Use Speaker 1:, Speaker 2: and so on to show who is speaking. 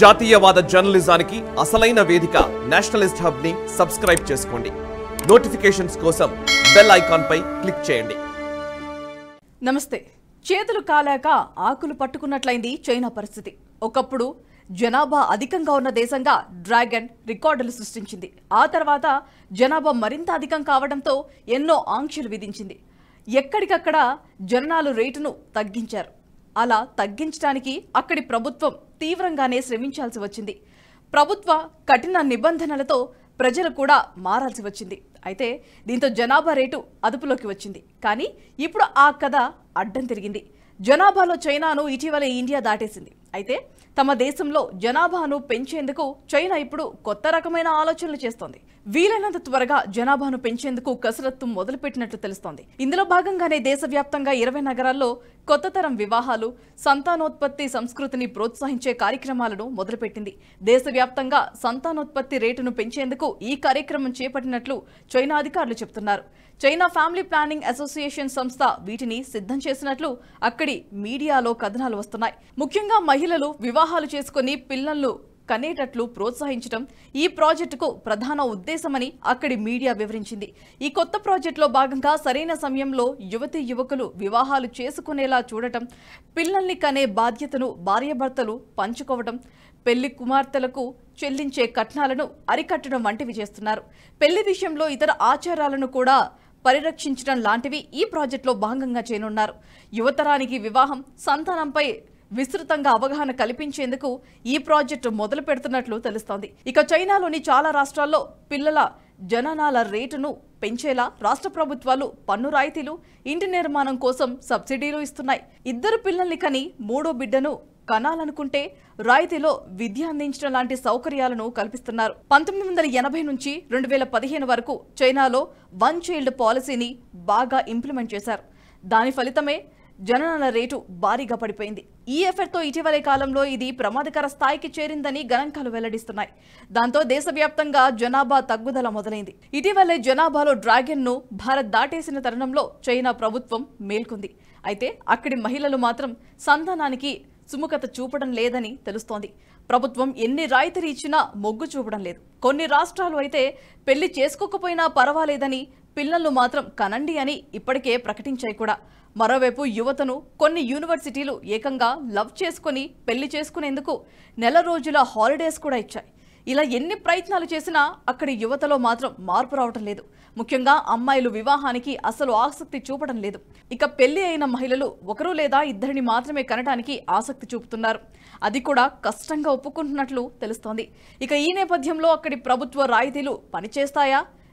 Speaker 1: జాతీయవాద జర్నలిజానికి అసలైన వేదిక నేషనలిస్ట్ హబ్ ని సబ్స్క్రైబ్ చేసుకోండి నోటిఫికేషన్స్ కోసం బెల్ ఐకాన్ పై క్లిక్ చేయండి
Speaker 2: నమస్తే చేతులు కాలేక ఆకులు పట్టుకున్నట్లయింది చైనా పరిస్థితి ఒకప్పుడు జనాభా అధికంగా ఉన్న దేశంగా డ్రాగన్ రికార్డులు సృష్టించింది ఆ తర్వాత జనాభా మరింత అధికం కావడంతో ఎన్నో ఆంక్షలు విధించింది ఎక్కడికక్కడ జననాలు రేటును తగ్గించారు అలా తగ్గించడానికి అక్కడి ప్రభుత్వం తీవ్రంగానే శ్రమించాల్సి వచ్చింది ప్రభుత్వ కఠిన నిబంధనలతో ప్రజలు కూడా మారాల్సి వచ్చింది అయితే దీంతో జనాభా రేటు అదుపులోకి వచ్చింది కానీ ఇప్పుడు ఆ కథ అడ్డం తిరిగింది జనాభాలో చైనాను ఇటీవల ఇండియా దాటేసింది అయితే తమ దేశంలో జనాభాను పెంచేందుకు చైనా ఇప్పుడు కొత్త రకమైన ఆలోచనలు చేస్తోంది వీలైనంత త్వరగా జనాభాను పెంచేందుకు కసరత్తు మొదలుపెట్టినట్లు తెలుస్తోంది ఇందులో భాగంగానే దేశవ్యాప్తంగా ఇరవై నగరాల్లో కొత్త తరం వివాహాలు సంతానోత్పత్తి సంస్కృతిని ప్రోత్సహించే కార్యక్రమాలను మొదలుపెట్టింది దేశవ్యాప్తంగా సంతానోత్పత్తి రేటును పెంచేందుకు ఈ కార్యక్రమం చేపట్టినట్లు చైనా అధికారులు చెబుతున్నారు చైనా ఫ్యామిలీ ప్లానింగ్ అసోసియేషన్ సంస్థ వీటిని సిద్ధం చేసినట్లు అక్కడి మీడియాలో కథనాలు వస్తున్నాయి ముఖ్యంగా మహిళలు వివాహాలు చేసుకుని పిల్లలను కనేటట్లు ప్రోత్సహించడం ఈ ప్రాజెక్టుకు ప్రధాన ఉద్దేశమని అక్కడి మీడియా వివరించింది ఈ కొత్త ప్రాజెక్టులో భాగంగా సరైన సమయంలో యువతి యువకులు వివాహాలు చేసుకునేలా చూడటం పిల్లల్ని కనే బాధ్యతను భార్యాభర్తలు పంచుకోవడం పెళ్లి కుమార్తెలకు చెల్లించే కట్నాలను అరికట్టడం వంటివి చేస్తున్నారు పెళ్లి విషయంలో ఇతర ఆచారాలను కూడా పరిరక్షించడం లాంటివి ఈ ప్రాజెక్టులో భాగంగా చేయనున్నారు యువతరానికి వివాహం సంతానంపై విస్తృతంగా అవగాహన కల్పించేందుకు ఈ ప్రాజెక్టు మొదలు పెడుతున్నట్లు తెలుస్తోంది ఇక చైనాలోని చాలా రాష్ట్రాల్లో పిల్లల జననాల రేటును పెంచేలా రాష్ట్ర ప్రభుత్వాలు పన్ను రాయితీలు ఇంటి నిర్మాణం కోసం సబ్సిడీలు ఇస్తున్నాయి ఇద్దరు పిల్లల్ని కని మూడో బిడ్డను కనాలనుకుంటే రాయితీలో విద్య అందించడం లాంటి సౌకర్యాలను కల్పిస్తున్నారు పంతొమ్మిది వందల ఎనభై నుంచి రెండు వేల పదిహేను వరకు చైనాలో వన్ చైల్డ్ పాలసీని బాగా ఇంప్లిమెంట్ చేశారు దాని ఫలితమే జననాల రేటు భారీగా పడిపోయింది ఈ e ఎఫర్ట్తో ఇటీవలి కాలంలో ఇది ప్రమాదకర స్థాయికి చేరిందని గణాంకాలు వెల్లడిస్తున్నాయి దాంతో దేశవ్యాప్తంగా జనాభా తగ్గుదల మొదలైంది ఇటీవలే జనాభాలో డ్రాగన్ను భారత్ దాటేసిన తరుణంలో చైనా ప్రభుత్వం మేల్కొంది అయితే అక్కడి మహిళలు మాత్రం సంధానానికి సుముఖత చూపడం లేదని తెలుస్తోంది ప్రభుత్వం ఎన్ని రాయితీలు ఇచ్చినా మొగ్గు చూపడం లేదు కొన్ని రాష్ట్రాలు అయితే పెళ్లి చేసుకోకపోయినా పర్వాలేదని పిల్లలను మాత్రం కనండి అని ఇప్పటికే ప్రకటించాయి కూడా మరోవైపు యువతను కొన్ని యూనివర్సిటీలు ఏకంగా లవ్ చేసుకుని పెళ్లి చేసుకునేందుకు నెల రోజుల హాలిడేస్ కూడా ఇచ్చాయి ఇలా ఎన్ని ప్రయత్నాలు చేసినా అక్కడి యువతలో మాత్రం మార్పు రావటం లేదు ముఖ్యంగా అమ్మాయిలు వివాహానికి అసలు ఆసక్తి చూపడం లేదు ఇక పెళ్లి అయిన మహిళలు ఒకరు లేదా ఇద్దరిని మాత్రమే కనడానికి ఆసక్తి చూపుతున్నారు అది కూడా కష్టంగా ఒప్పుకుంటున్నట్లు తెలుస్తోంది ఇక ఈ నేపథ్యంలో అక్కడి ప్రభుత్వ రాయితీలు పనిచేస్తాయా